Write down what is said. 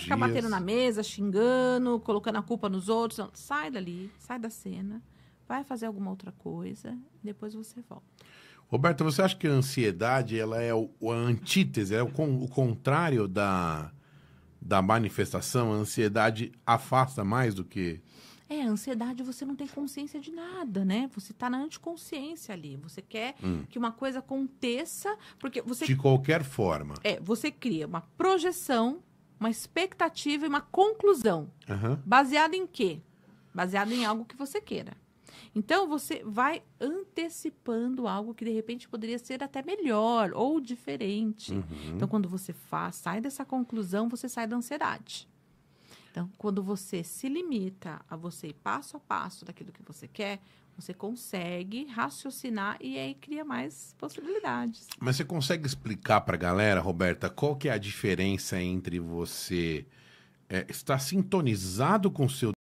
adianta ficar batendo na mesa, xingando, colocando a culpa nos outros. Não. Sai dali, sai da cena, vai fazer alguma outra coisa, depois você volta. Roberta, você acha que a ansiedade ela é o, a antítese, é o, o contrário da, da manifestação? A ansiedade afasta mais do que é, ansiedade você não tem consciência de nada, né? Você está na anticonsciência ali. Você quer hum. que uma coisa aconteça, porque você. De qualquer forma. É, você cria uma projeção uma expectativa e uma conclusão. Uhum. Baseada em quê? Baseada em algo que você queira. Então, você vai antecipando algo que de repente poderia ser até melhor ou diferente. Uhum. Então, quando você faz, sai dessa conclusão, você sai da ansiedade. Então, quando você se limita a você ir passo a passo daquilo que você quer, você consegue raciocinar e aí cria mais possibilidades. Mas você consegue explicar para a galera, Roberta, qual que é a diferença entre você é, estar sintonizado com o seu